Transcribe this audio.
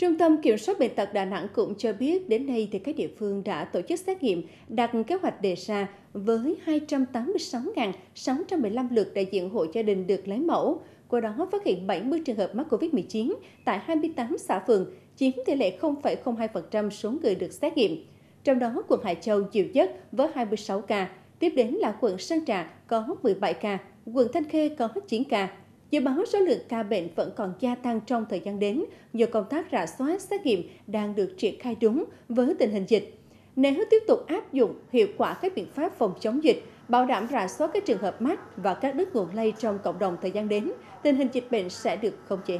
Trung tâm Kiểm soát Bệnh tật Đà Nẵng cũng cho biết đến nay thì các địa phương đã tổ chức xét nghiệm đạt kế hoạch đề ra với 286.615 lượt đại diện hộ gia đình được lấy mẫu. Qua đó phát hiện 70 trường hợp mắc COVID-19 tại 28 xã phường, chiếm tỷ lệ 0,02% số người được xét nghiệm. Trong đó, quận Hải Châu nhiều nhất với 26 ca, tiếp đến là quận Sơn Trà có 17 ca, quận Thanh Khê có 9 ca, Dự báo số lượng ca bệnh vẫn còn gia tăng trong thời gian đến do công tác rà soát xét nghiệm đang được triển khai đúng với tình hình dịch. Nếu tiếp tục áp dụng hiệu quả các biện pháp phòng chống dịch, bảo đảm rà soát các trường hợp mắc và các đứt nguồn lây trong cộng đồng thời gian đến, tình hình dịch bệnh sẽ được khống chế.